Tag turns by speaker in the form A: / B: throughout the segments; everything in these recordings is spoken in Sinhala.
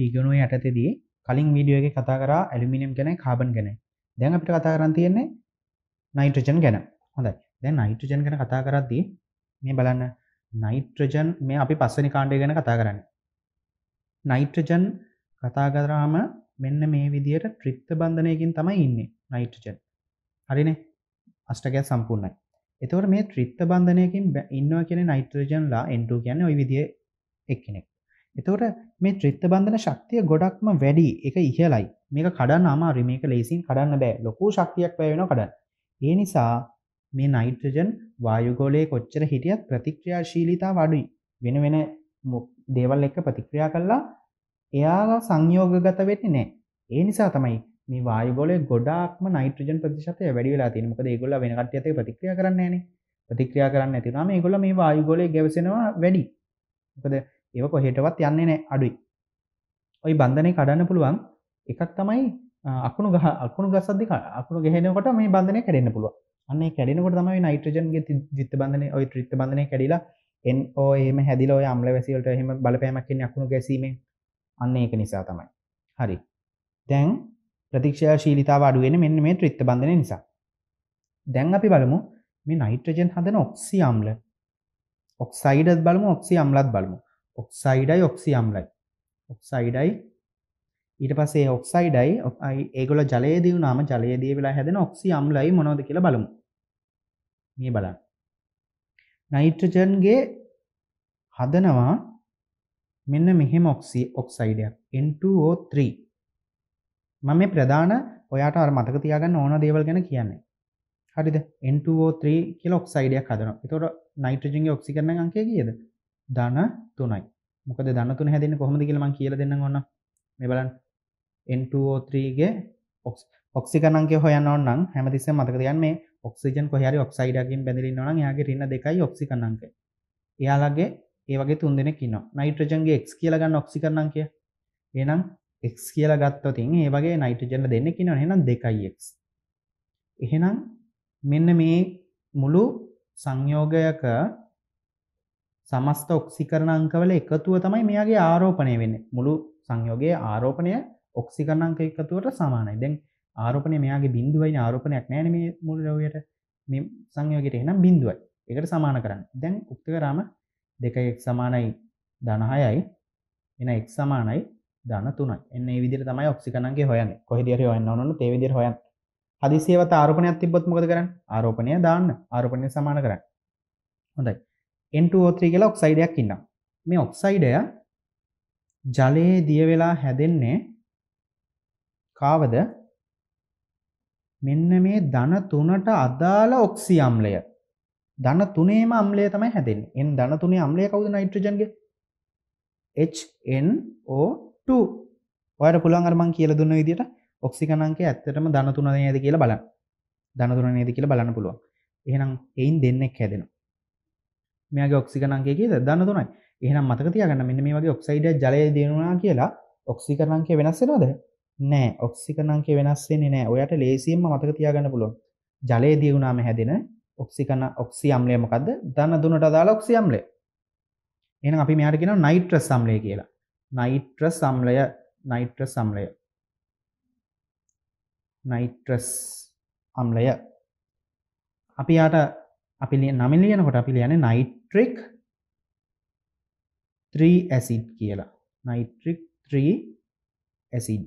A: පීගනුව යටතදී කලින් වීඩියෝ එක කතා කර ඇලිමිනියම් ගැන කාබන් ගැන දැන් අපිට කතා කරන්න තියෙන්නේ නයිට්‍රජන් ගැන හොඳයි දැන් නයිට්‍රජන් ගැන කතා කරද්දී මේ බලන්න නයිට්‍රජන් මේ අපි පස්සනි කාණ්ඩය ගැන කතා කරන්න නයිට්‍රජන් කතා කරාම මෙන්න මේ විදියට ත්‍රිත්ත බන්ධනයකින් තමයි ඉන්නේ නයිට්‍රජන් හරිනේ අෂ්ටකයක් සම්පූර්ණයි එතවට මේ ත්‍රිත්ත බන්ධනයකින් ඉන්නවා කියෙන නයිට්‍රජන්ලා එන්ටු කියන්න ඔයි විදිිය එක්කෙනෙක් එතවට මේ ත්‍රිත්ත බන්ධන ශක්තිය ගොඩක්ම වැඩි එක ඉහලයි මේක කඩන්න අමාරු මේක ලේසින් කඩන්න බෑ ලොකු ශක්තියක් වැයෙන කඩන්න ඒ නිසා මේ නයිට්‍රජන් වායුගෝලයේ කොච්චර හිටියත් ප්‍රතික්‍රියාශීලිතා වඩුයි වෙන වෙන දේවල් එක ප්‍රතික්‍රියා කල්ලා එයාලා සංයෝගගත වෙන්නේ නෑ ඒ නිසා තමයි මේ වායගොල ගොඩක්ම නයිට්‍රජන් ප්‍රතිශතය වැඩි වෙලා තියෙන මොකද ඒගොල්ල වෙන කට්ටියත් ඒක ප්‍රතික්‍රියා කරන්නේ නැහනේ ප්‍රතික්‍රියා කරන්නේ නැති වුනම ඒගොල්ල මේ වායුගෝලයේ ගැවසෙනවා වැඩි මොකද ඒව කොහෙටවත් යන්නේ නෑ අඩුයි ඔයි බන්ධනය කඩන්න පුළුවන් එකක් තමයි අකුණු ගහ අකුණු ගසද්දි අකුණු ගෙහෙනකොට මේ බන්ධනය කැඩෙන්න පුළුව අන්න කැඩෙනකොට තමයි නයිට්‍රජන්ගේ ජිත්ත බන්ධනය ඔයි ත්‍රිත්ත බන්ධනය කැඩිලා එන් ඕ එම හැදිල ඔය අම්ල වැසිවලට එහෙම බලපෑමක්ෙන් අකුණු ගැසීමෙන් අන්න ඒක නිසා තමයි හරි දැන් ප්‍රතික්ෂය ශීලිතාව අඩුවෙන මෙන්න මේ ත්‍රිත්ත බන්ධනය නිසා දැන් අපි බලමු මේ නයිට්‍රජන් හදන ඔක්සි අම්ල ඔක්සයිඩත් බලමු ඔක්සි අම්ලත් බලමු ඔක්සයිඩයි ඔක්සියම්ලයි ඔක්සයිඩයි ඊට පසේ ඔක්සයිඩයි ඔයි ඒගොල ජලයදී වුනාම ජලයදී වෙලා හැදෙන ඔක්සි අම්ලයි මොනොද කියලා බලමු මේ බලන්න නයිට්‍රජන්ගේ හදනවා මෙන්න මෙහෙම ඔක්සි ඔක්සයිඩයක් N2O3 මම මේ ප්‍රධාන ඔයාට අර මතක තියාගන්න ඕන දේවල් ගැන කියන්නේ හරිද N2O3 කියලා ඔක්සයිඩයක් හදනවා ඒතකොට නයිට්‍රජන්ගේ ඔක්සිකරණ අංකය කීයද 0.5 ධන තුනයි මොකද ධන තුන හැදෙන්නේ කොහොමද කියලා මම කියලා දෙන්නම් ඕන මේ බලන්න N2O3 ගේ ඔක්සිජන් අංකය හොයන්න ඕන නම් හැමතිස්සෙම මතක තියාගන්න මේ ඔක්සිජන් කොහේ හරි ඔක්සයිඩ්කින් බැඳලා ඉන්නවා නම් එයාගේ ඍණ දෙකයි ඔක්සිජන් අංකය. එයාලගේ ඒ වගේ තුන් දෙනෙක් ඉන්නවා. නයිට්‍රජන්ගේ X කියලා ගන්න ඔක්සිජන් අංකය. එහෙනම් X කියලා ගත්තොත් ඒ වගේ නයිට්‍රජන් දෙන්නෙක් ඉන්නවා. එහෙනම් 2X. එහෙනම් මෙන්න මේ මුළු සංයෝගයක සමස්ත ඔක්සිකරණ අංකවල එකතුව තමයි මෙයාගේ ආරෝපණය වෙන්න මුළු සංයෝගයේ ආරෝපණය ඔක්සිකරණ අංක එකතුවට සමානයි දැන් ආරෝපණය මෙයාගේ බිඳුවයි ආරෝපණයක් නෑන මේ මුළු රවයට මේ සංයෝගයට එනම් බිඳුවයි එකට සමාන කරන්න දැන් උක්ත කරාම දෙක එක් සමානයි දනහයයි එන එක් සමානයි දන තුනයි එන්න විදිර තමයි ඔක්සිකනන්ගේ හොයන්න කොහෙදිර හොයන්න ඕනු තේවිදිර හොයන් හදිසිේවත ආරෝපනයක් තිබොත් මොද කරන්න ආරෝපනය දාන්න ආරෝපනය සමාන කරන්න හොඳයි N2O3 කියලා ඔක්සයිඩයක් ඉන්නවා. මේ ඔක්සයිඩය ජලයේ දිය වෙලා හැදෙන්නේ කාවද? මෙන්න මේ ධන 3ට අදාළ ඔක්සි අම්ලය. ධන 3ේම අම්ලය තමයි හැදෙන්නේ. N ධන 3ේ අම්ලය කවුද නයිට්‍රජන්ගේ? HNO2. ඔයාලට පුළුවන් අර මම කියලා දුන්න විදිහට ඔක්සිජන් අංකය ඇත්තටම ධන 3 නේද කියලා බලන්න. ධන 3 නේද කියලා බලන්න පුළුවන්. එහෙනම් එයින් දෙන්නෙක් හැදෙනවා. මේගේ ඔක්සිකනන්ගේ කියද දන්න තුනයි එහනම් මතක තියගන්න මෙන්න මේ වගේ ඔක්සයිඩ ජලය දෙනවා කියලා ඔක්සිකරනන්ගේ වෙනස්සෙනවද නෑ ඔක්සිකනන්ගේ වෙනස්සෙන්නේ නෑ ඔයට ලේසිම්ම මතක තියාගන්න පුළුවන් ජලය දියුණාම හැදෙන ඔක්සිකන ඔක්සියම්ලය මොකක්ද දන්න දුනට දාලා ඔක්සියම්ලේ එන අපි මෙයාටගෙන නයිට්‍ර සම්ලය කියලා නයිට්‍ර සම්ලය නයිට්‍ර සම්ලය නයිට්‍රස් අම්ලය අපි යාට අපි නමිලියනකොට අපි ලියන නයිට් නයිට්‍රික් 3 ඇසිඩ් කියලා නයිට්‍රික් 3 ඇසිඩ්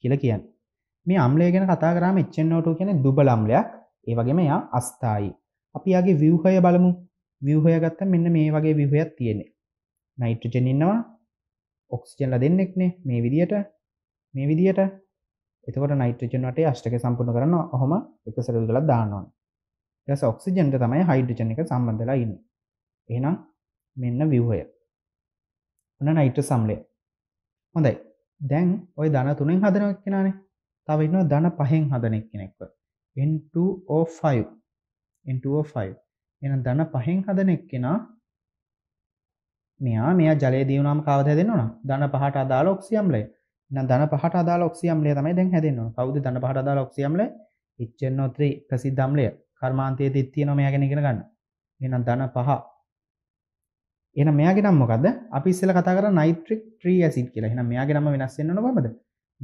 A: කියලා කියන්නේ මේ අම්ලය ගැන කතා කරාම HNO2 කියන්නේ දුබල අම්ලයක් ඒ වගේම එයා අස්ථායි අපි යාගේ ව්‍යුහය බලමු ව්‍යුහය ගත්තම මෙන්න මේ වගේ ව්‍යුහයක් තියෙන්නේ නයිට්‍රජන් ඉන්නවා ඔක්සිජන්ලා දෙන්නෙක්නේ මේ විදියට මේ විදියට එතකොට නයිට්‍රජන් වටේ අෂ්ටක සම්පූර්ණ කරනවා ඔහොම එක සරල් කරලා දානවා ඊට පස්සේ ඔක්සිජන්ට තමයි හයිඩ්‍රජන් එක සම්බන්ධලා ඉන්නේ එහෙනම් මෙන්න ව්‍යුහය. ඔන්න නයිට්‍ර සම්ලය. හොඳයි. දැන් ওই ධන තුනෙන් හදන එක්කෙනානේ. තව ඉන්නවා ධන පහෙන් හදන එක්කෙනෙක්ව. n2o5 n2o5 එහෙනම් ධන පහෙන් හදන එක්කෙනා මෙයා මෙයා ජලය දී වුණාම කවද හැදෙන්න ඕන? ධන පහට අදාළ ඔක්සියම්ලය. එහෙනම් ධන පහට අදාළ ඔක්සියම්ලය තමයි දැන් හැදෙන්න ඕන. කවුද ධන පහට අදාළ ඔක්සියම්ලය? HNO3 ප්‍රසිද්ධ අම්ලය. කර්මාන්තයේදීත් තියෙනවා මෙයා ගැන ඉගෙන ගන්න. එහෙනම් ධන පහ එන මෙයාගෙනම් මොකද අපි ඉස්සල කතා කර නයිට්‍රික් ට්‍රී ඇසිට් කියලා එන මෙයාගෙනම වෙනස්සෙන්න්න නොබද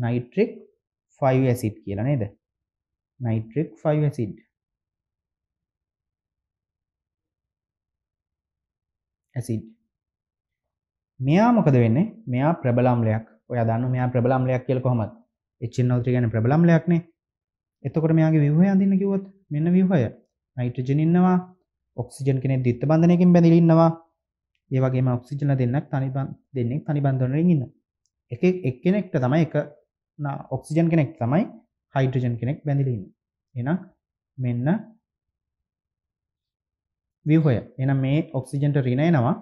A: නයිට්‍රික් ෆයි ඇසිට් කියලා නේද නයිට්‍රික් ෆයි ඇසිඩ් ඇසිඩ් මෙයා මොකද වෙන්නේ මෙයා ප්‍රබලාම්ලයක් ඔය දන්න මෙයා ප්‍රබලාම්ලයක් කියල කොහොමත් එච්චින්නවත්‍ර ගැන ප්‍රබලාම්ලයක්නේ එතකොට මෙයාගේ විහය අඳන්න කිවොත් මෙන්න විහය නයිට්‍රජන ඉන්නවා ඔක්සිජන් කෙනෙ දිත්ත බඳනයකින් බැඳලින්නවා ඒවගේ ඔක්සිජන දෙන්නක් තනිබන් දෙන්නෙක් තනිබන්ධනරින් ඉන්න එක එක්කෙනෙක්ට තමයි එක ඔක්සිජන් කෙනෙක් තමයි හයිඩ්‍රජන් කෙනෙක් බැඳිලන්න එනම් මෙන්න විහෝය එන මේ ඔක්සිජන්ට රිනයනවා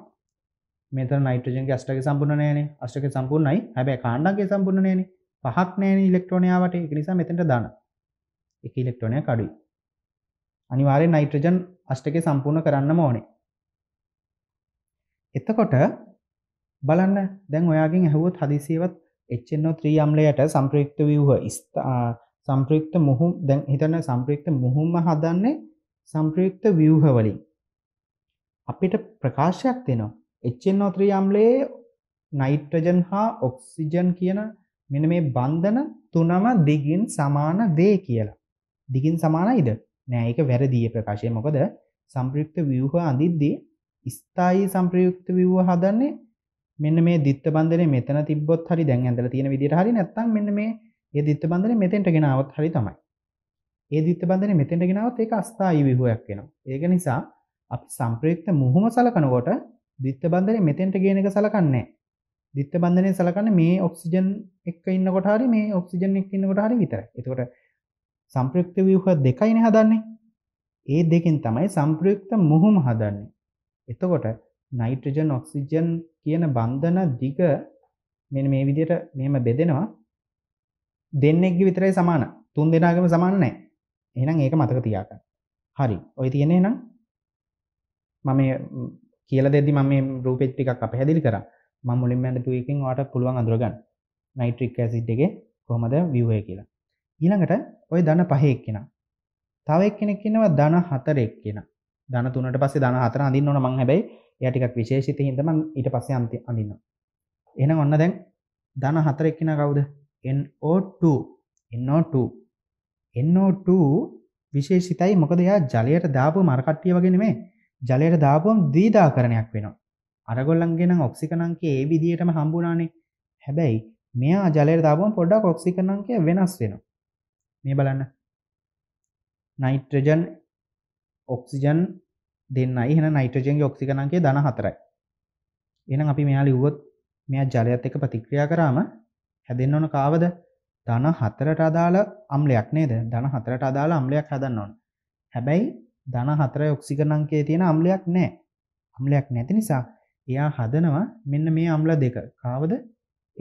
A: මෙත නයිටජන් අස්ටක සම්පුර්ණ නෑන අෂ්ටක සම්පූර්ණයි හැබැ කාණ්ඩගේ සම්පුර්ණ නෑන පහක් නෑන ඉලෙක්ට්‍රෝනයාාවට එක නිසා මෙතට දාන එක ඉලෙක්ට්‍රෝනය කඩුයි අනිවාරය නයිට්‍රජන් අෂ්ටක සම්පූර්ණ කරන්න ඕනේ එතකොට බලන්න දැන් ඔයාගෙන් ඇහුවත් හදිසියවත් එච්චනෝ3 අම්ලයට සම්ප්‍රයුක්ත වූහ සම්ප්‍රයුක්ත මුහු දැන් හිතන්න සම්ප්‍රයුක්ත මුහුම්ම හදන්නේ සම්ප්‍රයුක්ත ව්‍යූහ වලින් අපිට ප්‍රකාශයක් දෙනවා එච්චනෝ3 අම්ලයේ නයිට්‍රජන් හා ඔක්සිජන් කියන මෙන මේ බන්ධන තුනම දිගින් සමාන දේ කියලා දිගින් සමානයිද නෑ ඒක වැරදිය ප්‍රකාශය මොකද සම්ප්‍රයුක්ත ව්‍යූහ අඳිද්දී ස්ථායි සම්ප්‍රයුක්ත විව්ව හදන්නේ මෙන්න මේ දිත්ත බන්ධනේ මෙතන තිබ්බොත් හරි දැන් ඇඳලා තියෙන විදිහට හරි නැත්නම් මෙන්න මේ ඒ දිත්ත බන්ධනේ මෙතෙන්ට ගෙනාවත් හරි තමයි. ඒ දිත්ත බන්ධනේ මෙතෙන්ට ගෙනාවත් ඒක අස්ථායි විව්වයක් වෙනවා. ඒක නිසා අපි සම්ප්‍රයුක්ත මුහුම සලකනකොට දිත්ත බන්ධනේ මෙතෙන්ට ගේන එක සලකන්නේ දිත්ත බන්ධනය සලකන්නේ මේ ඔක්සිජන් එක්ක ඉන්නකොට හරි මේ ඔක්සිජන් එක්ක ඉන්නකොට හරි විතරයි. එතකොට සම්ප්‍රයුක්ත ව්‍යුහ දෙකයිනේ හදන්නේ. ඒ දෙකෙන් තමයි සම්ප්‍රයුක්ත මුහුම හදන්නේ. එතකොට නයිට්‍රජන් ඔක්සිජන් කියන බන්ධන දිග මෙ මේ විදියට මෙම බෙදෙනවා දෙන්නෙක්ගි විතරයි සමාන තුන් දෙනාගම සමාන නෑ එනම් ඒක මතක තියාක හරි ඔය තියෙනෙ නම් මම කියල දෙදි ම රූපෙත් ටිකක් අප හැදිලි කර ම මුලින් ඇඳ ටුවකින් වාට පුළුවන් අඳරගන්න නයිට්‍රික් ඇසිට්ගේ කොහොමද විවය කියලා ඊළඟට ඔය දන පහෙක් කෙන තව එක් කෙනෙක් කෙනවා දන හතරෙක් කෙනා දන තුනට පස්සේ දන හතර අඳින්න ඕන මං හැබැයි එයා ටිකක් විශේෂිත හින්දා මං ඊට පස්සේ අන්ති අඳින්න එහෙනම් ඔන්න දැන් දන හතර එක්කිනා කවුද NO2 NO2 NO2 විශේෂිතයි මොකද එයා ජලයට දාපු මරකට්ටිය වගේ නෙමෙයි ජලයට දාපුවම ද්විදාකරණයක් වෙනවා අරගොල්ලන්ගේ නම් ඔක්සිකනංකේ ඒ විදිහටම හම්බුණානේ හැබැයි මෙයා ජලයට දාපුවම පොඩ්ඩක් ඔක්සිකනංකය වෙනස් වෙනවා මේ බලන්න නයිට්‍රජන් ඔක්සිජන් දෙන්නයි හෙන නයිට්‍රජන් ඔක්සිකනන්ගේ දන හතරයි එනම් අපි මෙයා ලිව්වොත් මෙයා ජලයත් එක ප්‍රතික්‍රියා කරාම හැදෙන්න ඕන කාවද ධන හතරට අදාළ අම්ලයක් නේද ධන හතරට අදාළ අම්ලයක් හදන්න ඕන හැබැයි ධන හතර ඔක්සිකන් අංකයේ තියෙන අම්ලයක් නැහැ අම්ලයක් නැති නිසා එයා හදනවා මෙන්න මේ අම්ල දෙක කාවද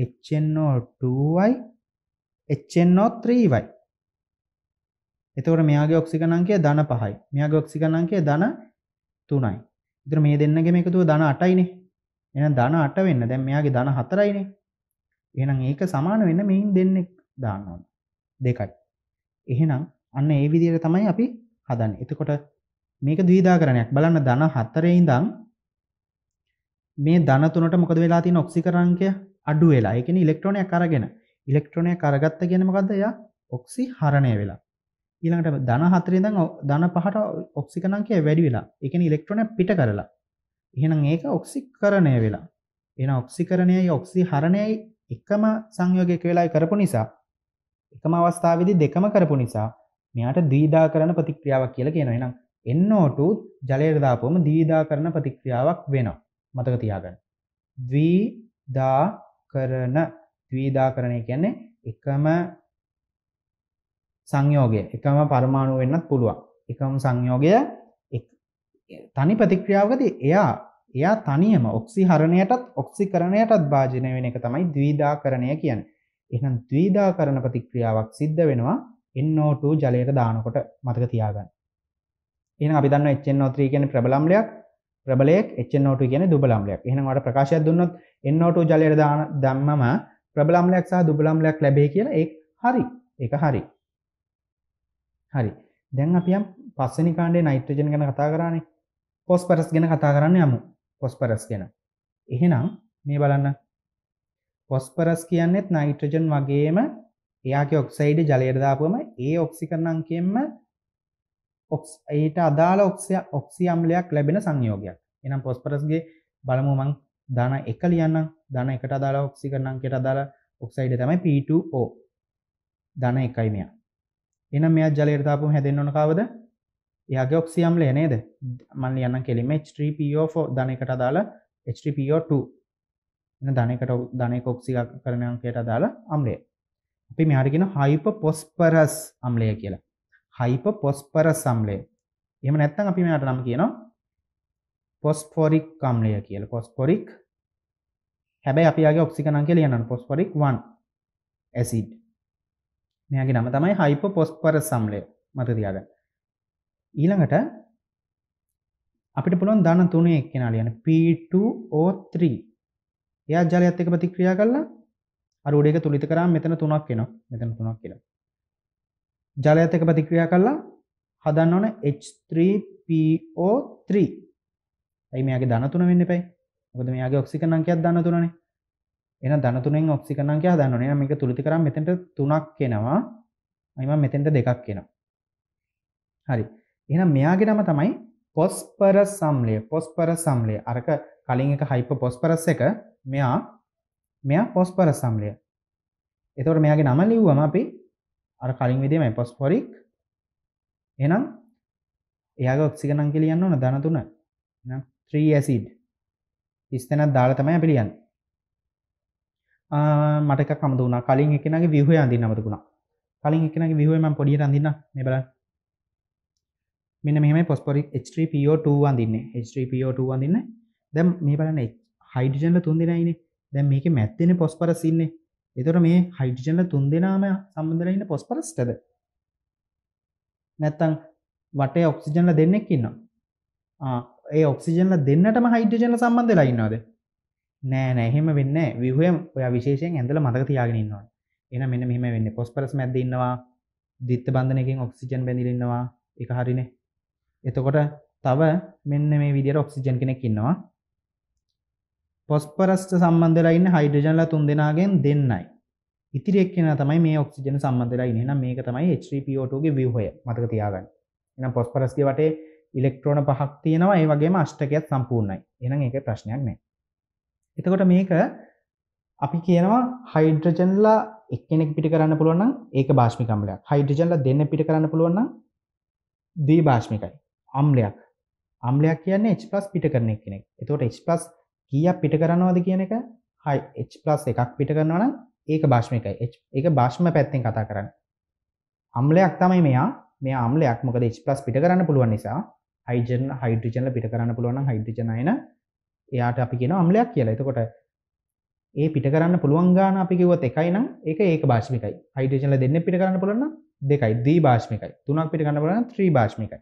A: HNO2යි HNO3යි එතකොට මෙයාගේ ඔක්සිජන් අංකය ධන 5යි. මෙයාගේ ඔක්සිජන් අංකය ධන 3යි. ඉතින් මේ දෙන්නගේම එකතුව ධන 8යිනේ. එහෙනම් ධන 8 වෙන්න දැන් මෙයාගේ ධන 4යිනේ. එහෙනම් ඒක සමාන වෙන්න මෙයින් දෙන්නෙක් දාන්න ඕන. දෙකයි. එහෙනම් අන්න ඒ විදිහට තමයි අපි හදන්නේ. එතකොට මේක ද්විධාකරණයක්. බලන්න ධන 4 ඉඳන් මේ ධන 3ට මොකද වෙලා තියෙන ඔක්සිජන් අංකය අඩු වෙලා. ඒ කියන්නේ ඉලෙක්ට්‍රෝනයක් අරගෙන ඉලෙක්ට්‍රෝනයක් අරගත්ත කියන්නේ මොකද්ද? එයා ඔක්සිහරණය වෙලා. ඊළඟට ධන හතරේ ඉඳන් ධන පහට ඔක්සිකරණං කිය වැඩි වෙලා. ඒ කියන්නේ ඉලෙක්ට්‍රෝන පිට කරලා. එහෙනම් ඒක ඔක්සිකරණය වෙලා. එහෙනම් ඔක්සිකරණයයි ඔක්සිහරණයයි එකම සංයෝගයක වෙලායි කරපු නිසා එකම අවස්ථාවේදී දෙකම කරපු නිසා මෙයාට ද්විදාකරණ ප්‍රතික්‍රියාවක් කියලා කියනවා. එහෙනම් NO2 ජලයට දාපුවම ද්විදාකරණ ප්‍රතික්‍රියාවක් වෙනවා. මතක තියාගන්න. ද්විදාකරණ ද්විදාකරණය කියන්නේ එකම සංයෝගය එකම පරමාණු වෙන්නත් පුළුවන් එකම සංයෝගය තනි ප්‍රතික්‍රියාවකද එයා එයා තනියම ඔක්සි හරණයටත් ඔක්සි කරණයටත් භාජන වෙන එක තමයි දවිදා කරණය කියන්න එහම් දවිදා කරන ප්‍රතික්‍රියාවක් සිද්ධ වෙනවා එන්නෝටූ ජලයට දානකොට මතක තියාගන්න එන අපිදන්න එච්චනෝත්‍රී කියන ප්‍රබලම්ලයක් ප්‍රබලයෙක් එච්චනෝට කියන දුබලම්ලයක් එහනවට ප්‍රකාශය දුන්නොත් එන්නෝටූ ජලයට දාන දම්මම ප්‍රබලම්ලයක් සහ දුබලම්ලයක් ලැබේ කියන එක් හරි එක හරි හරි දැන් අපියම් පස්සනි කාණ්ඩේ නයිට්‍රජන ගැන කතා කරන්නේ පොස් පරස් ගැන කතා කරන්න යමු පොස් පරස් ගැන එහෙනම් මේ බලන්න පොස්පරස් කියන්නෙත් නයිට්‍රජන් වගේම එයාගේ ඔක්සයිඩ ජලයටදාපුම ඒ ඔක්සි කරනම් කියෙන්ම ඒට අදාල ඔක්සිය ඔක්සි අම්ලයක් ලැබෙන සංයෝගයක් එනම් පොස්පරස්ගේ බලමුමං දාන එක ලියන්න දන එකට අදාලා ඔක්සි කරනම් කෙට අදාලා ඔක්සයිඩ තමයි පිටෝ දන එකයි මෙයා එනම් මෙයා ජලයට දාපුම හැදෙන්න ඕන කවද? එයාගේ ඔක්සියම්ලය නේද? මම ලියන්නම් කෙලින්ම H3PO4 ධනයකට අදාළ H3PO2 එන ධනයකට ධනයක ඔක්සිග කරන අංකයට අදාළ අම්ලය. අපි මෙහාට කියන හයිපොපොස්පරස් අම්ලය කියලා. හයිපොපොස්පරස් අම්ලය. එහෙම නැත්නම් අපි මෙයාට නම් කියනවා පොස්ෆොරික් අම්ලය කියලා. පොස්ෆොරික් හැබැයි අපි ආගේ ඔක්සිජන් අංකය ලියන්න ඕන. Phosphoric 1 acid. මෙයාගේ නම තමයි හයිප පොස්පර සම්ලය මත තියාගන්න ඊළඟට අපිට පුළුවන් දාන තුනේ එක්කෙන ලියන P2O3 එයා ජලයත් එක්ක ප්‍රතික්‍රියා කරලා අර උඩ එක තුලිත කරාම මෙතන තුනක් එනවා මෙතන තුනක් කියලා ජලයත් එක්ක ප්‍රතික්‍රියා කරලා හදන්න ඕන H3PO3 ඇයි මෙයාගේ ධන තුන වෙන්න එපයි මොකද මෙයාගේ ඔක්සිජන් අංකයක් ධන තුනනේ එන දනතුනෙන් ඔක්සිකනන් කියලා දන්නවනේ. මේක තුලිත කරාම මෙතෙන්ට 3ක් එනවා. අයිම මෙතෙන්ට දෙකක් එනවා. හරි. එහෙනම් මෙයාගේ නම තමයි පොස්පරස් සම්ලය. පොස්පරස් සම්ලය. අරක කලින් එක හයිපර් පොස්පරස් එක මෙයා මෙයා පොස්පරස් සම්ලය. එතකොට මෙයාගේ නම ලිව්වම අපි අර කලින් විදිහමයි පොස්ෆොරික්. එහෙනම් එයාගේ ඔක්සිකනන් කියලා කියන්න ඕන ධන තුන. එහෙනම් 3 ඇසිඩ්. 30 තැනක් දාලා තමයි අපි ලියන්නේ. මටක කමද වුණ කලින් එකනගේ විහය අඳන්න අමතුකුණා කලින් එකනගේ විහුවම පොඩි රඳන්න මේ බල මෙන මෙම පොස්පොරි H3PO2 වන්දින්න H3PO2 වන්දින්න දැම් මේ බලන හයිඩිජන්ල තුන් දෙෙනයින දැම් මේක මැත්තෙන පොස්පරසින්නේ එතොට මේ හයිඩිජන්ල තුන් දෙනාම සම්බඳරන්න පොස්පරස්ටද නැත්තං වටේ ඔක්සිජන්ල දෙන්නෙක් ඉන්න ඒ ඔක්සිජන්ල දෙන්නටම හයිඩජන්ල සම්බන්ධලා ඉන්නවාද නෑ නැහෙම වෙන්න විහයම් ඔය විශේෂයෙන් ඇඳල මතක තියාගෙනන්නවා එන මෙන්න මෙහම වෙන්න පොස්පරස් මැදන්නවා දිත්ත බන්ධනකින් ඔක්සිජන් බැඳිලෙන්නවා එක හරිනේ එතකොට තව මෙන්න මේ විදිර ඔක්සිජන් කෙනෙක් ඉන්නවා පොස්පරස්ට සම්බන්ධලයින්න හයිඩජන්ල තුන් දෙෙනගෙන් දෙන්නයි ඉතිරෙක් කියෙන තමයි මේ ඔක්සිජන සම්බන්ධලයි නම් මේක තමයි HPPෝටගේ විහය මතක තියාගන්න එනම් පොස්පරස්ගේ වටේ ඉලෙක්ට්‍රෝන පහක් තියෙනවා ඒ වගේ අෂ්ටකයත් සම්පූර්ණයි එන ඒක ප්‍රශ්නයක් නෑ එතකොට මේක අපි කියනවා හයිඩ්‍රජන්ලා එක්කෙනෙක් පිටි කරන්න පුළුවන් ඒක භාෂමිකම්ලයක් හයිඩ්‍රජන්ලා දෙන්න පිටි කරන්න පුළුවන් දී භාෂමිකයි අම්ලයක් අම්ලයක් කියන්නේ H+ පිට කරන එක්කෙනෙක් එතකොට H+ කීයක් පිට කරනවද කියන එක හයි H+ එකක් පිට කරනවා නම් ඒක භාෂමිකයි ඒක භාෂ්ම පැත්තෙන් කතා කරන්න අම්ලයක් තමයි මෙයා මේ අම්ලයක් මොකද H+ පිට කරන්න පුළුවන් නිසා හයිජන් හයිඩ්‍රජන්ල පිට කරන්න පුළුවන් හයිඩ්‍රජන අයන එයාට අපි කියෙන අම්ලයක් කියලා එතකොට ඒ පිට කරන්න පුළුවන් ගාන අපි කිව්වත් එකයි නම් ඒක ඒක භාෂමිකයි හයිඩ්‍රජන්ල දෙන්න පිට කරන්න පුළන්න දෙකයි දී භාෂමිකයි තුනක් පිට කරන්න පුළන්න ත්‍රී භාෂමිකයි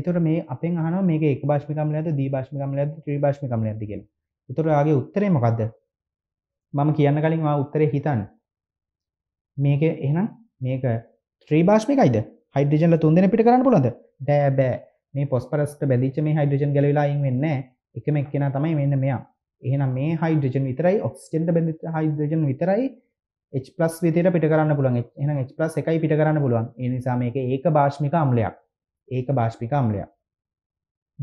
A: එතොට මේ අපෙන් අහන මේක එක භාෂමිකම ලද දී භාෂමිකම ලද ත්‍රී භාෂමිකම ලැදි කියලා එතොරගේ උත්තරේ මොකක්ද මම කියන්න කලින් වා උත්තරේ හිතන් මේක එහෙනම් මේක ත්‍රී භාෂමිකයිද හයිඩ්‍රජන්ල තුන්දෙන පිට කරන්න පුළොද දෑ බෑ මේ පොස්පරස්ට බැදිච මේ හයිඩ්‍රජන් ගලලායින් වෙන්න එකම එක්කෙන තමයි මෙන්න මෙයා එහෙනම් මේ හයිඩ්‍රජන් විතරයි ඔක්සිජන්ට බැඳිත හයිඩ්‍රජන් විතරයි H+ විදියට පිට කරන්න පුළුවන් එහෙනම් H+ එකයි පිට කරන්න පුළුවන් ඒ නිසා මේක ඒක භාෂ්මික අම්ලයක් ඒක භාෂ්මික අම්ලයක්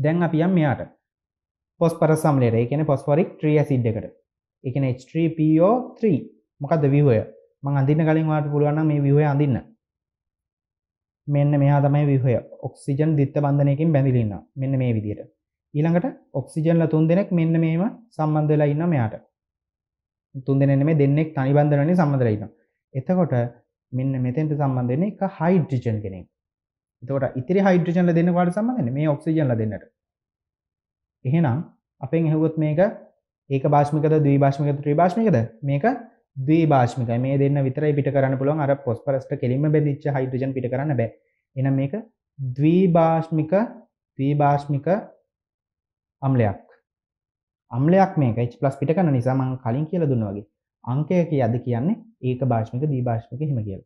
A: දැන් අපි යම් මෙයාට පොස්පරස් අම්ලයට ඒ කියන්නේ පොස්ෆොරික් ට්‍රිඇසිඩ් එකට ඒ කියන්නේ H3PO3 මොකද්ද ව්‍යුහය මම අඳින්න කලින් ඔයාලට පුළුවන් නම් මේ ව්‍යුහය අඳින්න මෙන්න මෙයා තමයි විහය ඔක්සිජන් දිත්ත බන්ධනයකින් බැඳිලින්න මෙන්න මේ විදියට ඊළඟට ඔක්සිජන්ලා තුන් දෙනෙක් මෙන්න මේම සම්බන්ධ වෙලා ඉන්නවා මෙයාට. තුන් දෙනෙක් නෙමෙයි දෙන්නෙක් තනි බන්ධනවලින් සම්බන්ධ වෙලා ඉන්නවා. එතකොට මෙන්න මෙතෙන්ට සම්බන්ධ වෙන්නේ එක හයිඩ්‍රජන් කෙනෙක්. එතකොට ඉතිරි හයිඩ්‍රජන්ලා දෙන්න කාට සම්බන්ධ වෙන්නේ? මේ ඔක්සිජන්ලා දෙන්නට. එහෙනම් අපෙන් ඇහුවොත් මේක ඒක භාෂ්මිකද ද්විභාෂ්මිකද ත්‍රිභාෂ්මිකද? මේක ද්විභාෂ්මිකයි. මේ දෙන්න විතරයි පිට කරන්න පුළුවන්. අර ෆොස්ෆරස්ට කෙලින්ම බැඳිච්ච හයිඩ්‍රජන් පිට කරන්න බෑ. එහෙනම් මේක ද්විභාෂ්මික ද්විභාෂ්මික අම්ලයක් අම්ලයක් මේක ච් පිට කන නිසා මං කලින් කියල දුන්න වගේ අංකයක අද කියන්නේ ඒක භාෂ්මික දීභාෂ්මික හිම කියල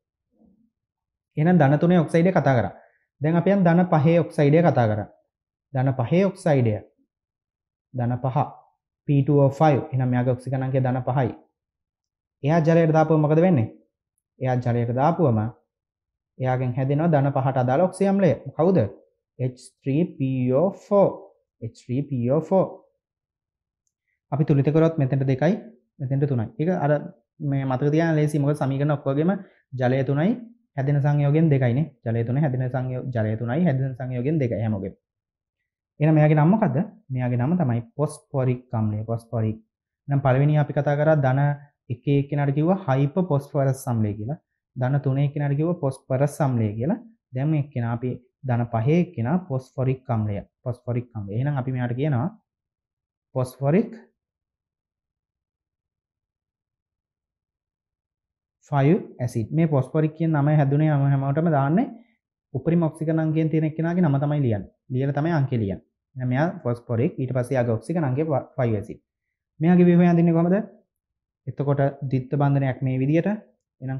A: එනම් ධනතුනේ ඔක්සයිඩ කතා කර දැන් අපයන් ධන පහේ ඔක්සයිඩය කතා කර ධන පහේ ඔක්සයිඩය ධන පහ P2O5 එනම් යාග ඔක්සිකනන්ගේ ධන පහයි එයා ජලයට දාපුව මොකද වෙන්නේ එයා ජලයට දාපුවම එයාගෙන් හැදෙනවා ධන පහට අදාළ ඔක්සියම්ලය කවුද H3PO4 H3PO4 අපි තුනිත කරොත් මෙතෙන්ට දෙකයි මෙතෙන්ට තුනයි ඒක අර මේ මතක තියාගන්න ලේසි මොකද සමීකරණ ඔක්කොගෙම ජලය තුනයි හැදෙන සංයෝගයෙන් දෙකයිනේ ජලය තුන හැදෙන සංයෝග ජලය තුනයි හැදෙන සංයෝගයෙන් දෙකයි හැමෝගෙම එහෙනම් මෙයාගේ නම මොකද්ද මෙයාගේ නම තමයි පොස්ෆොරික් අම්ලය පොස්ෆොරික් නම් පළවෙනි අපි කතා කරා ධන එකේ එක්කෙනාට කිව්වා හයිපර් පොස්ෆරස් සම්ලය කියලා ධන තුනේ එක්කෙනාට කිව්වා පොස්ෆරස් සම්ලය කියලා දැන් මේ එක්කෙනා අපි ධන පහේ කෙන පොස්ෆොරික් අම්ලය පොස්ෆොරික් අම්ලය එහෙනම් අපි මෙයාට කියනවා පොස්ෆොරික් 5 ඇසිඩ් මේ පොස්ෆොරික් කියන නම හැදුනේ හැම හැමෝටම දාන්නේ උපරිම ඔක්සිජන් අංකයෙන් තියෙන එක්කෙනාගේ නම තමයි ලියන්නේ ලියලා තමයි අංකේ ලියන්නේ එහෙනම් මෙයා ෆොස්ෆොරික් ඊට පස්සේ ආගේ ඔක්සිජන් අංකය 5 ඇසිඩ් මෙයාගේ විවහය අඳින්නේ කොහමද එතකොට ද්විත්ව බන්ධනයක් මේ විදියට එහෙනම්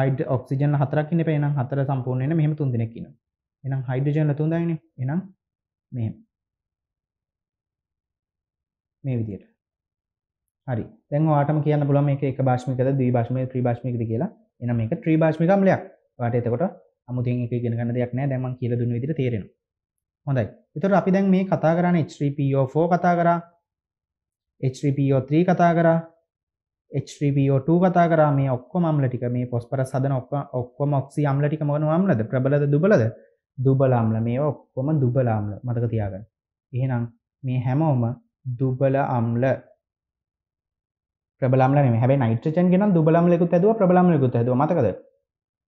A: හයිඩ් ඔක්සිජන් හතරක් ඉන්න එපා එහෙනම් හතර සම්පූර්ණ වෙන මෙහෙම තුන් දිනක් ඉන්නවා එනම් හයිඩජන්ල තුන්දයින එනම් මෙ මේ විදියට හරි දැන් වාටම කියන්න පුළ මේ එක භාෂමිකද දී භාෂමය ත්‍රී භාෂමිකද කියලා එනම් එක ත්‍රී භාෂමිකම්ලයක් වාට එතකොට අමුති එක ගෙනගන්න දෙයක් නෑ දැමන් කියල දුන්න විදිර තේරෙන හොඳයි එතට අපි දැන් මේ කතා කරන්න H3PO4 කතා කරා H3PO3 කතා කරා H3PO2 කතා කරා මේ ඔක්කො මම්ලටික මේ පොස්පර සදන ඔක්ක ඔක්කොම ඔක්සි අම්ලටික මොනු අම්ලද ප්‍රබලද දුබලද දුබලාම්ල මේ ඔක්කොම දුබලාම්ල මතක තියාගන්න එහෙනම් මේ හැමෝම දුබල අම්ල ප්‍රබලම්ල හැබ නයිට්‍රජන් ගෙන දුබලම්ලෙකුත් ඇදුව ප්‍රබලම්ලෙකුත් ඇද මතකද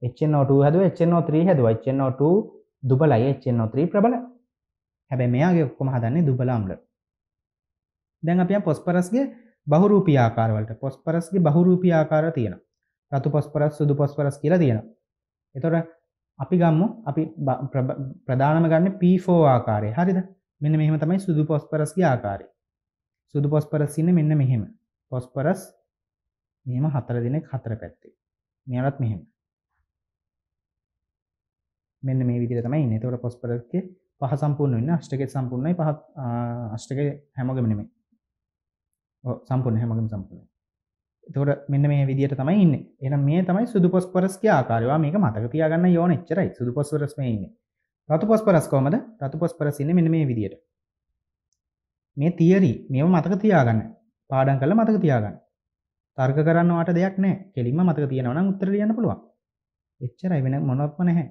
A: එච්චනෝට හද එච්චනෝත්‍රී හැද එච්චනෝට දුබලයි එච්චනෝත්‍රී ප්‍රබල හැබැ මෙයාගේ ඔක්කොම හදන්නේ දුබලාම්ල දැන් අපිය පොස්පරස්ගේ බහුරූපී ආකාරවලට පොස්පරස්ගේ බහුරූපී ආකාර තියෙන රතු පොස්පරස් සුදු පොස්පරස් කියලා තියෙන එතොට අපි ගම්ම අපි ප්‍රධානම ගන්න P4 ආකාරය හරිද මෙන්න මෙහෙම තමයි සුදු පොස්පරස්ගේ ආකාරය සුදු පොස්පරස් ඉන්නේ මෙන්න මෙහෙම පොස්පරස් මෙහෙම හතර දිනක් හතර පැත්තේ මෙයාලත් මෙහෙම මෙන්න මේ විදිහට තමයි ඉන්නේ එතකොට පොස්පරස්ගේ පහ සම්පූර්ණ වෙන්නේ අෂ්ටකයේ සම්පූර්ණයි පහ අෂ්ටකයේ හැමගම නෙමෙයි ඔව් සම්පූර්ණ හැමගම සම්පූර්ණයි තොට මෙන්න මේ විදිට තමයි ඉන්න එන මේ තමයි සුදු පොස්පරස්ගේ ආකාරවා මේක මතක තියාගන්න යෝන එච්චරයි සුදු පොස්පරස් මේ ඉන්න රතු පොස්පරස් කෝමද රතු පොස්පරසින්න මෙන මේ විදියට මේ තියරී මෙව මතක තියාගන්න පාඩන් කළ මතක තියාගන්න තර්ක කරන්නවාට දෙයක් නෑ කෙලින්ම මතක තියෙනවන උත්තර ලියන්න පුළුවන් එච්චරයි වෙන මොනොත්ම නැහැ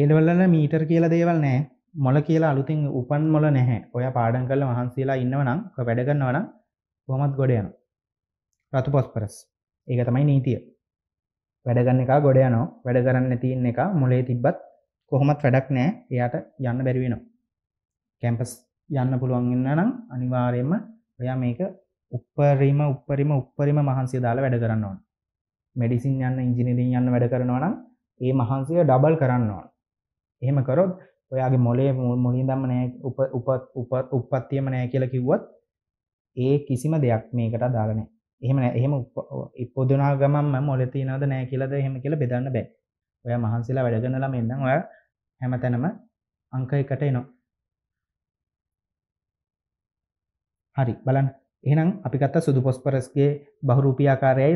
A: ඒලවල්ල මීටර් කියලා දේවල් නෑ මොල කියලා අලුතින් උපන් මොල නැහැ ඔය පාඩන් කළ වහන්සේලා ඉන්නවනම් වැඩගන්නවනම් කොමත් ගොඩයනවා රතු පොස්පරස් ඒක තමයි නීතිය වැඩගන්න එක ගොඩ යනෝ වැඩ කරන්න තියන්න එක මොලේ තිබ්බත් කොහොමත් වැඩක් නෑ එයාට යන්න බැරිවෙනවා කැම්පස් යන්න පුළුවන්ගන්න නම් අනිවාරයෙන්ම ඔයා මේක උපරීම උපරිම උපරිම මහන්සිය දාලා වැඩ කරන්නවා මෙඩිසින් යන්න ඉංජිනිරින් යන්න වැඩ කරනවා නම් ඒ මහන්සිය ඩබල් කරන්නවා එහෙම කරොත් ඔයාගේ මොලේ මුලින් දම්ම නෑ උපත් උපත්තියම නෑ කියලා කිව්වත් ඒ කිසිම දෙයක් මේකට දාලනෑ එහෙම එහෙම ඉපදනා ගමන් මොල තිනද නෑ කියලද එහෙම කියල බෙදන්න බෑ ඔය මහන්සේලා වැඩගන්නලා මෙන්නම් ඔය හැම තැනම අංක එකට එනවා හරි බලන් එහෙනම් අපිකත් සුදු පොස්පරස්ගේ බහුරූපියාකාරයයි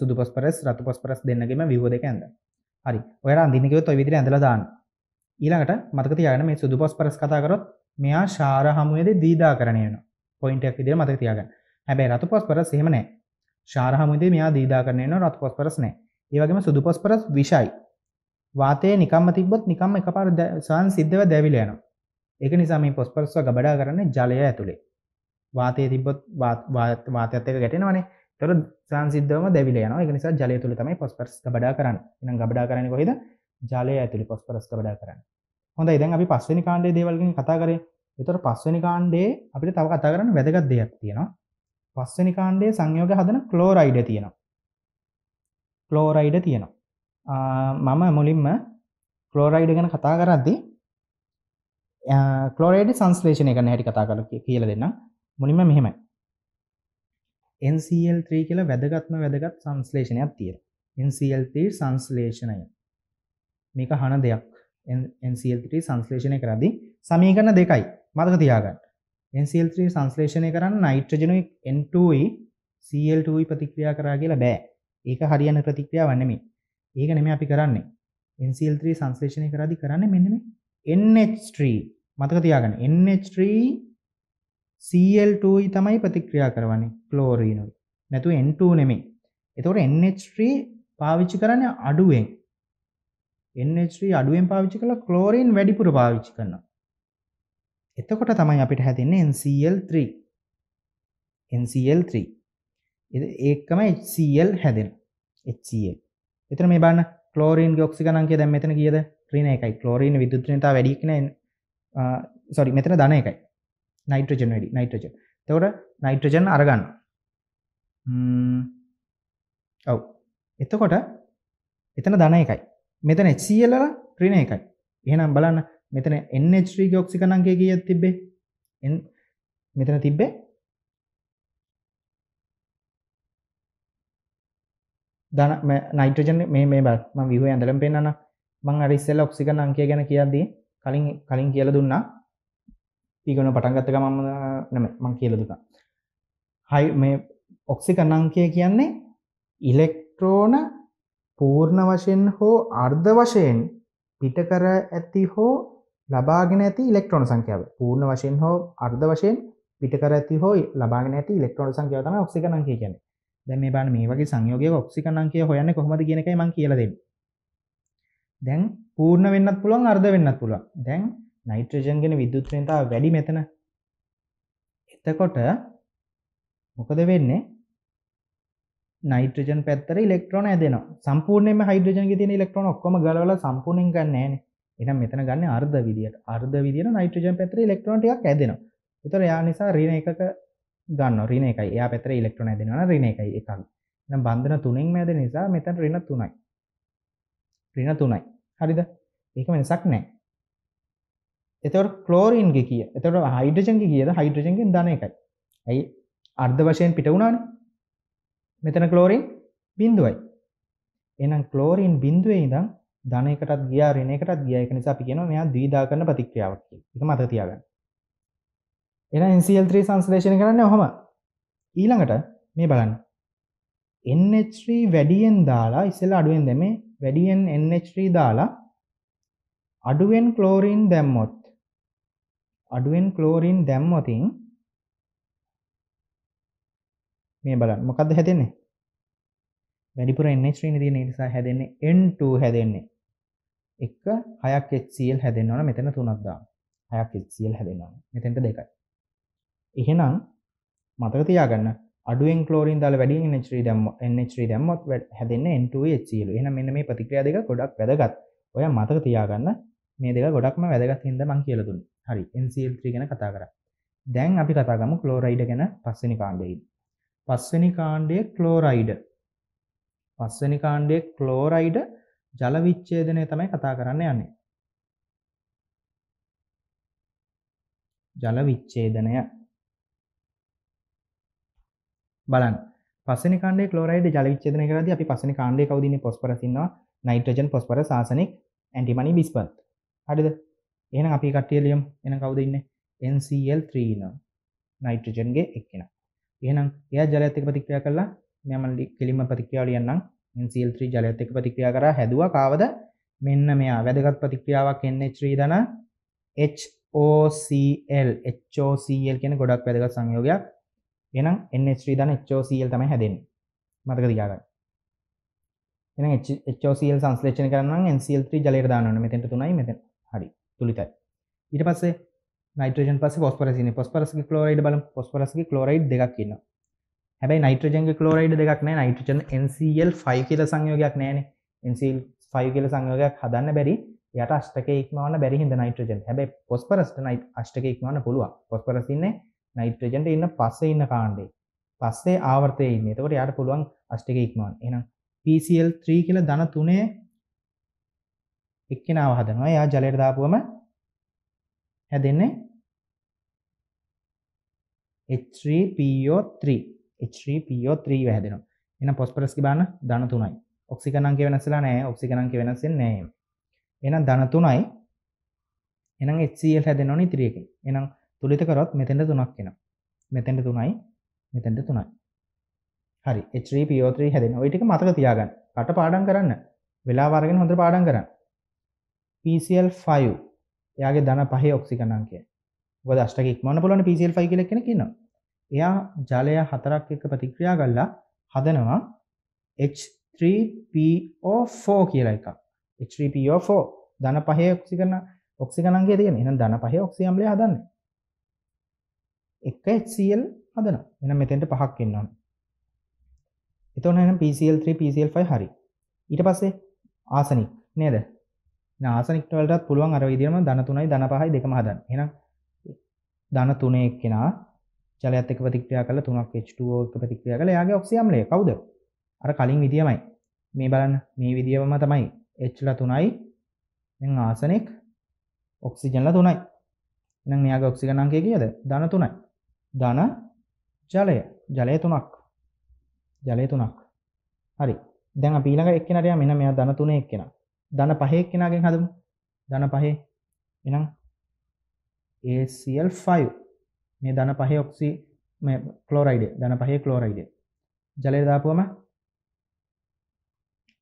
A: සුදු පොස්පරස් රතු පොස්පරස් දෙන්නගේම විහෝ දෙක ඇඳ හරි ඔයා අඳිනකව ඔය විදිර ඇඳලා දාන්න ඊළඟට මතක තියාගෙන මේ සුදු පොස්පරස් කතා කරොත් මෙයා ශාර හමුවේදී දීදා කරණය වෙනවා පොයින්ට් එකක් විදිහට මතක තියාගන්න හැබැයි රතු පොස්පරස් එහෙම නෑ ශාරහමුදේ මෙයා දීදා කරන්නේ නෝ රතු පොස්පරස් නෑ. ඒ වගේම සුදු පොස්පරස් විෂයි. වාතයේ නිකම්ම තිබ්බොත් නිකම්ම එකපාර සවන් සිද්ධව දැවිලා යනවා. ඒක නිසා මේ පොස්පරස්ව ගබඩා කරන්නේ ජලය ඇතුලේ. වාතයේ තිබ්බොත් වාතයත් එක්ක ගැටෙනවනේ. ඒතර සවන් සිද්ධවම දැවිලා යනවා. ඒක නිසා ජලය තුල තමයි පොස්පරස් ගබඩා කරන්නේ. එහෙනම් ගබඩා කරන්නේ කොහේද? ජලය ඇතුලේ පොස්පරස් ගබඩා කරන්නේ. හොඳයි දැන් අපි පස්වෙනි කාණ්ඩයේ දේවල් ගැන කතා කරේ. ඒතර පස්වෙනි කාණ්ඩයේ අපිට තව කතා කරන්න වැදගත් දෙයක් තියෙනවා. පස්වෙනි කාණ්ඩේ සංයෝග හදන ක්ලෝරයිඩ තියෙනවා ක්ලෝරයිඩ තියෙනවා මම මුලින්ම ක්ලෝරයිඩ ගැන කතා කරද්දි ක්ලෝරයිඩ සංස්ලේෂණය කරන හැටි කතා කර කියල දෙන්න මුලින්ම මෙහෙමයි NCL3 කියල වැදගත්ම වැදගත් සංස්ලේෂණයක් තිය NCL3 සංස්ලේෂණය මේක හන දෙයක් NCL3 සංස්ලේෂණය කරදි සමීකරණ දෙකයි මතක තියාගන්න NCl3 සංශ්ලේෂණය කරන්න නයිට්‍රජනුයි N2යි e, Cl2යි e ප්‍රතික්‍රියා කරා කියලා බෑ. ඒක හරියන ප්‍රතික්‍රියාවක් නෙමෙයි. ඒක නෙමෙයි අපි කරන්නේ. NCl3 සංශ්ලේෂණය කරද්දී කරන්නේ මෙන්න මේ NH3 මතක තියාගන්න. NH3 Cl2යි e තමයි ප්‍රතික්‍රියා කරවන්නේ ක්ලෝරිනොයි. නැතු N2 නෙමෙයි. එතකොට NH3 පාවිච්චි කරන්නේ අඩුවෙන්. NH3 අඩුවෙන් පාවිච්චි කළා ක්ලෝරින් වැඩිපුර පාවිච්චි කරනවා. එතකොට තමයි අපිට හැතින්නේ NCl3 NCl3 ඒකම HCl හැදෙන HCl එතන මේ බලන්න ක්ලෝරීන් ගේ ඔක්සිජන් අංකය දැන් මෙතන කීයද 3 එකයි ක්ලෝරීන් විද්‍යුත්්‍රිණතාව වැඩි කියන සොරි මෙතන ධන එකයි නයිට්‍රජන් වැඩි නයිට්‍රජන් එතකොට නයිට්‍රජන් අරගන්න ඔව් එතකොට එතන ධන එකයි මෙතන HCl වල ඍණ එකයි එහෙනම් බලන්න මෙතන NH3 ගේ ඔක්සිජන් අංකය කීයක් තිබ්බේ? මෙතන තිබ්බේ 10 නයිට්‍රජන් මේ මේ මම විහුවේ ඇඳලම පෙන්නන්න. මම අර ඉස්සෙල්ලා ඔක්සිජන් අංකය ගැන කියද්දී කලින් කලින් කියලා දුන්නා. ඊගොන පටන් ගත්ත ගමන් නම මම කියලා දුන්නා. හයි මේ ඔක්සිජන් අංකය කියන්නේ ඉලෙක්ට්‍රෝන පූර්ණ වශයෙන් හෝ අර්ධ වශයෙන් පිටකර ඇති හෝ ලබාගෙන ඇති ඉලෙක්ට්‍රෝන සංඛ්‍යාව පූර්ණ වශයෙන් හෝ අර්ධ වශයෙන් පිටකර ඇති හෝ ලබාගෙන ඇති ඉලෙක්ට්‍රෝන සංඛ්‍යාව තමයි ඔක්සිකන් අංකය කියන්නේ. දැන් මේ බලන්න මේ වගේ සංයෝගයක ඔක්සිකන් අංකය හොයන්නේ කොහොමද කියන එකයි මම කියලා දෙන්නේ. දැන් පූර්ණ වෙන්නත් පුළුවන් අර්ධ වෙන්නත් පුළුවන්. දැන් නයිට්‍රජන් ගෙන විද්‍යුත්වේතාව වැඩි මෙතන. එතකොට මොකද වෙන්නේ? නයිට්‍රජන් පැත්තට ඉලෙක්ට්‍රෝන ඇදෙනවා. සම්පූර්ණයෙන්ම හයිඩ්‍රජන්ගේ තියෙන ඉලෙක්ට්‍රෝන ඔක්කොම ගලවලා සම්පූර්ණයෙන් ගන්න නැහැ නේ. එනම් මෙතන ගන්න අර්ධ විදියට අර්ධ විදිර නයිට්‍රජන් පැත්‍ර ඉලෙක්ට්‍රොන් ටිකක් ඇදෙනවා. ඒතර එයා නිසා ඍණ එකක ගන්න ඍණ එකයි. එයා පැත්‍රේ ඉලෙක්ට්‍රොන ඇදෙනවා නම් ඍණ එකයි එකක්. එහෙනම් බන්ධන තුනෙන් මැද නිසා මෙතන ඍණ තුනයි. ඍණ තුනයි. හරිද? ඒක වෙනසක් නැහැ. එතකොට ක්ලෝරින්ගේ කිය. එතකොට හයිඩ්‍රජන්ගේ කියද හයිඩ්‍රජන්ගෙන් ධන එකයි. ඇයි? අර්ධ වශයෙන් පිට වුණානේ. මෙතන ක්ලෝරින් බිඳුවයි. එහෙනම් ක්ලෝරින් බිඳුවේ ඉඳන් ධනයකටත් ගියා ඍණයකටත් ගියා ඒක නිසා අපි කියනවා මෙයා ද්විදාකරණ ප්‍රතික්‍රියාවක් කියලා. ඒක මතක තියාගන්න. එහෙනම් NCl3 සංශ්ලේෂණය කරන්නේ ඔහම. ඊළඟට මේ බලන්න. NH3 වැඩියෙන් දාලා ඉස්සෙල්ලා අඩුවෙන් දැමේ වැඩියෙන් NH3 දාලා අඩුවෙන් ක්ලෝරින් දැම්මොත් අඩුවෙන් ක්ලෝරින් දැම්මොතින් මේ බලන්න මොකක්ද හැදෙන්නේ වැඩිපුර එන්නස්්‍රීන තියන නිසා හැදෙන්නේ එන්ට හැදෙන්නේ එක හයක් එසිල් හැදෙන්න්නවන මෙතන තුනක්දා හයක් එසිල් හැදෙන්න්නවා මෙතැන්ට දෙකයි එහෙනම් මතකතියාගන්න අඩුවෙන් කලෝරින් දාල වැඩි ශ්‍රී දම් ශ්‍රී දම්මත් හැදන්න එන්ටුවේචීල එන මෙන්න මේ ප්‍රතික්‍රියා දෙක ගොඩක් වැදගත් ඔය මතක තියාගන්න මේ දෙක ගොඩක්ම වැදගත් හිද මං කියලතුන් හරි එන්සිල්ත්‍රී ගැන කතා කර දැන් අපි කතාගම කලෝරයිඩ ගැන පස්සනි කාණ්ඩෙයි පස්සනි කාණ්ඩය කලෝරයිඩ පස්වෙනි කාණ්ඩයේ ක්ලෝරයිඩ් ජල විච්ඡේදනය තමයි කතා කරන්න යන්නේ. ජල විච්ඡේදනය බලන්න පස්වෙනි කාණ්ඩයේ ක්ලෝරයිඩ් ජල විච්ඡේදනය කරද්දී අපි පස්වෙනි කාණ්ඩයේ කවුද ඉන්නේ ෆොස්ෆරස් ඉන්නවා nitrogen phosphorus arsenic antimony bismuth හරිද එහෙනම් අපි කට්ටිය ලියමු එහෙනම් කවුද ඉන්නේ NCl3 ඉන්නවා නයිට්‍රජන්ගේ එක්කෙනා එහෙනම් එයා ජලයත් එක්ක ප්‍රතික්‍රියා කළා මෙමල්ලි කෙලිම ප්‍රතික්‍රියාවලියන්නම් NCl3 ජලයත් එක්ක ප්‍රතික්‍රියා කරා හැදුවා කාවද මෙන්න මෙයා වැදගත් ප්‍රතික්‍රියාවක් NH3 දන HOCl HOCl කියන ගොඩක් වැදගත් සංයෝගයක් එහෙනම් NH3 දන HOCl තමයි හැදෙන්නේ මතක තියාගන්න එහෙනම් HOCl සංශ්ලේෂණය කරන්න නම් NCl3 ජලයට දාන්න ඕනේ මෙතෙන්ට 3යි මෙතෙන් හරි තුලිතයි ඊට පස්සේ නයිට්‍රජන් පස්සේ ෆොස්ෆරස් ඉන්නේ ෆොස්ෆරස්ගේ ක්ලෝරයිඩ් බලමු ෆොස්ෆරස්ගේ ක්ලෝරයිඩ් දෙකක් ඉන්නවා හැබයි නයිට්‍රජන්ගේ කලෝරයිඩ් දෙකක් නෑ නයිට්‍රජන් NCL 5 කියල සංයෝගයක් නෑන NCL 5 කියල සංයෝගයක් හදන්න බැරි යට අෂ්ටක ඉක්මවන බැරි හිද නයිට්‍රජන් හැබයි පොස්පරස්ට නයි අෂ්ටක ඉක්මවන්න පුළුව පොස්පරසින්නේ නයිට්‍රජන්ට ඉන්න පස්සේ ඉන්න කාණ්ඩේ පස්සේ ආවර්තය ඉන්න තකට යට පුළුවන් අෂ්ටක ඉක්මවන් එනම් PCL 3 කියල දන තුනේ එක්කෙනාව හදනවා යා ජලයට දාපුුවම හැදෙන්නේ H3PO3 H3PO3 වැහැදෙනවා. එහෙනම් ෆොස්ෆරස් ගිබාන ධන 3යි. ඔක්සිජන් අංකය වෙනස්ලා නැහැ. ඔක්සිජන් අංකය වෙනස් වෙන්නේ නැහැ. එහෙනම් ධන 3යි. එහෙනම් HCl හැදෙනවනේ ඉතිරි එකෙන්. එහෙනම් තුලිත කරොත් මෙතෙන්ට 3ක් එනවා. මෙතෙන්ට 3යි. මෙතෙන්ට 3යි. හරි H3PO3 හැදෙනවා. ওই ටික මතක තියාගන්න. රට පාඩම් කරන්න. වෙලාව අරගෙන හොඳට පාඩම් කරන්න. PCl5 එයාගේ ධන 5 ඔක්සිජන් අංකය. මොකද අෂ්ටක ඉක්මවන්න පුළුවන් PCl5 කියලා කෙනෙක් ඉන්නවා. එයා ජලය හතරක් එක ප්‍රතික්‍රියා ගල්ලා හදනවා H3PO4 කියලා එකක් H3PO4 ධන පහේ ඔක්සිජන ඔක්සිජනංගය තියෙන. එහෙනම් ධන පහේ ඔක්සිජන් අම්ලය හදන්නේ. එක HCl හදනවා. එහෙනම් මෙතෙන්ට පහක් එන්න ඕන. එතකොට එහෙනම් PCl3 PCl5 හරි. ඊට පස්සේ ආසනික් නේද? එහෙනම් ආසනික් වලටත් පුළුවන් අර විදිහම ධන 3යි ධන 5යි දෙකම හදන්න. එහෙනම් ධන 3 එක්කෙනා ජලයත් එක්ක ප්‍රතික්‍රියා කරලා 3ක් H2O එක්ක ප්‍රතික්‍රියා කරලා එයාගේ ඔක්සිජන් ලේ කවුද? අර කලින් විදියමයි. මේ බලන්න මේ විදියම තමයි H ලා 3යි දැන් ආසනෙක් ඔක්සිජන්ලා 3යි. එහෙනම් මෙයාගේ ඔක්සිජන් අංකය කීයද? ධන 3යි. ධන ජලය. ජලය 3ක්. ජලය 3ක්. හරි. දැන් අපි ඊළඟ එක්කෙනාට යන්න මෙන්න මෙයා ධන 3 එක්කෙනා. ධන 5 එක්කෙනාගෙන් හදමු. ධන 5. එහෙනම් ACl5 මේ ධන පහේ ඔක්සි මේ ක්ලෝරයිඩ් ධන පහේ ක්ලෝරයිඩ් ජලය දාපුවම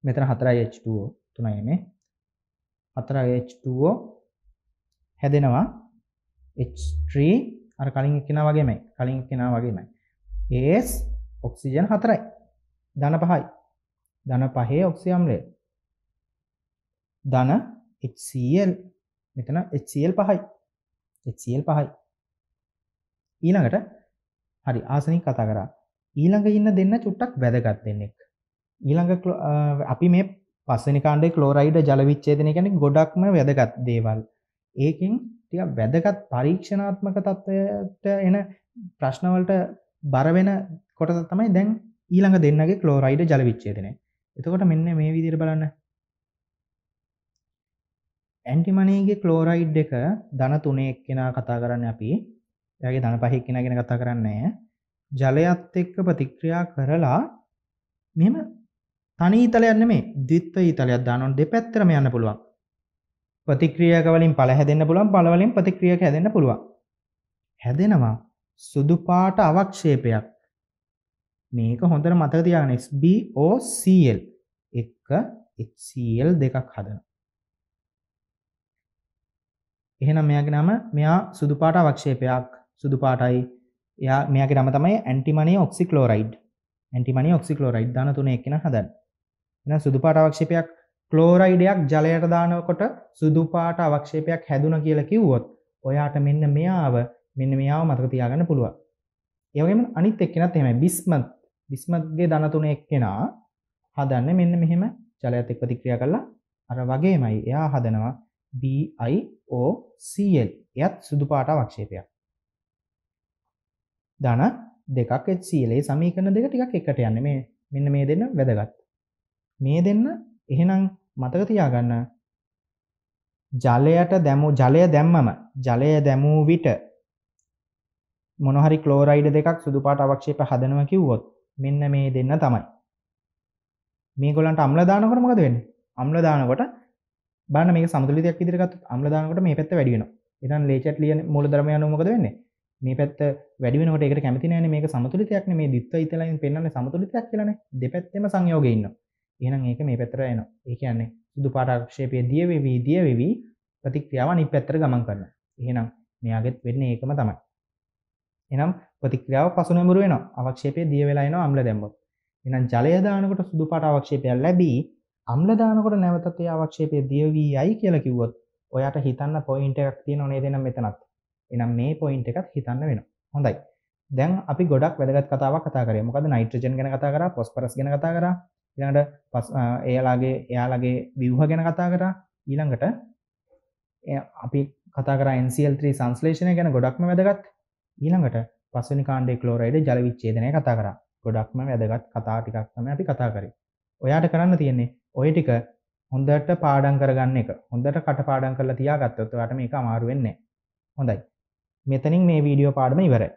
A: මෙතන 4H2O 3යි මේ 4H2O හැදෙනවා H3 අර කලින් එක්කෙනා වගේමයි කලින් එක්කෙනා වගේමයි AS ඔක්සිජන් 4යි ධන පහයි ධන පහේ ඔක්සි අම්ලය ධන HCl මෙතන HCl පහයි HCl පහයි ඊළඟට හරි ආසනින් කතා කරා ඊළඟ ඉන්න දෙන්න චුට්ටක් වැදගත් දෙන්නෙක් ඊළඟ අපි මේ පස්සනි කාණ්ඩේ ක්ලෝරයිඩ ජලවිච්චේදන ගැන ගොඩක්ම වැදගත් දේවල් ඒකින් තිය වැදගත් පරීක්ෂණාත්මක තත්ත්වයට එන ප්‍රශ්නවලට බරවෙන කොට තමයි දැන් ඊළඟ දෙන්නගේ ක්ලෝරයිඩ ජලවිච්චේදන එතකොට මෙන්න මේ විදිර බලන්න ඇන්ටිමනේගේ ක්ලෝරයිඩ් එක දන තුනේ එක්කෙනා කතා කරන්න අපි එයාගේ දන පහෙක් කෙන ගෙන කතා කරන්නේ ජලයත් එක්ක ප්‍රතික්‍රියා කරලා මෙම තනි ඊතලයක් නෙමේ ද්විත්ව ඊතලයක් දානොන් දෙපැත්තරම යන්න පුළුවන් ප්‍රතික්‍රියාක වලින් පළ හැදෙන්න පුළුවන් පළ වලින් ප්‍රතික්‍රියාක හැදෙන්න පුළුවන් හැදෙනවා සුදු පාට අවක්ෂේපයක් මේක හොඳට මතක තියාගන්න SBOCl එක HCl දෙකක් හදන එහෙනම් මෙයාගේ නම මෙයා සුදු පාට අවක්ෂේපයක් සුදු පාටයි එයා මෙයාගේ නම තමයි ඇන්ටිමනි ඔක්සික්ලෝරයිඩ් ඇන්ටිමනි ඔක්සික්ලෝරයිඩ් දාන තුනේ එක්කෙනා හදන්න එහෙනම් සුදු පාට අවක්ෂේපයක් ක්ලෝරයිඩයක් ජලයට දානකොට සුදු පාට අවක්ෂේපයක් හැදුනා කියලා කිව්වොත් ඔයාට මෙන්න මෙයාව මෙන්න මෙයාව මතක තියාගන්න පුළුවන් ඒ වගේම අනිත් එක්කෙනත් එහෙමයි බිස්මත් බිස්මත්ගේ ධන තුනේ එක්කෙනා හදන්නේ මෙන්න මෙහෙම ජලයත් එක්ක ප්‍රතික්‍රියා කරලා අර වගේමයි එයා හදනවා BiOCl එයත් සුදු පාට අවක්ෂේපයක් ධන දෙකක් එච්චීලේ සමීකරණ දෙක ටිකක් එකට යන්න මේ මෙන්න මේ දෙන්න වැදගත්. මේ දෙන්න එහෙනම් මතක තියාගන්න ජලයට දැමූ ජලය දැම්මම ජලය දැමූ විට මොනහරි ක්ලෝරයිඩ දෙකක් සුදුපාට අවක්ෂේප හදනව කිව්වොත් මෙන්න මේ දෙන්න තමයි. මේගොලන්ට අම්ලදානකොට මොකද වෙන්න අම්ලදානකොට බාන මේ සමුදලිතයක් ඉදිරිගත් අම්ලදානකොට මේ පැත්ත වැඩියෙන ඉරන් ලේචට ලියන මුල දරමයනුමකද වෙන්නේ මේ පැත් වැඩිනට එක කැමති නෑ මේ සමතුලිතයක් මේ දිත්ව ඉතලයින් පෙන්න්න සමතුලිතයක් කියලන දෙපැත්තම සංයෝගඉන්න එනම් ඒක මේ පැතර එන ඒ කියන්නේ සුදු පාටක්ෂේපය දියවෙවී දියවෙවී ප්‍රතික්‍රියාව නි පැත්තර ගමන් කරන්න එහෙනම් මෙයාගෙත් වෙන්න ඒකම තමයි එනම් ප්‍රතික්‍රියාව පසුනැමුරු වෙන අවක්ෂේපය දිය වෙලායින අම්ල දැම්බොත් එනම් ජලයදානකොට සුදු පාට අවක්ෂේපයක් ලැබී අම්ලදානකොට නැවතත් අවක්ෂේපය දියවී යයි කියලා කිව්වොත් ඔයාට හිතන්න පොයින්ට එකක් තියෙන නේ දෙනම් මෙතනත් එනම් මේ පොයින්ට එකත් හිතන්න වෙන හොඳයි දැන් අපි ගොඩක් වැදගත් කතාව කතාරේ මොකද නයිට්‍රජන් ගැන කතා කර පොස්පරස් ගැන කතා කර ඉළඟට පස් එයාලාගේ එයාලගේ විව්හ ගැන කතා කර ඊළඟට අපි කතර NCL3 සංස්ලේෂණය ගැන ගොඩක්ම වැදගත් ඊළඟට පස්සනි කාණ්ඩේ කලෝරයිඩ ජලවිච්චේදනය කතා කර ගොඩක්ම වැදගත් කතා ටිකක්ම අපි කතා කරේ ඔයාට කරන්න තියෙන්නේ ඔය ටික හොඳට පාඩන් කරගන්න එක හොඳට කට පාඩන් කරලා තියාගත්තොත් වට මේක අමාරුවෙන්නේ හොඳයි මෙතනින් මේ වීඩියෝ පාඩම ඉවරයි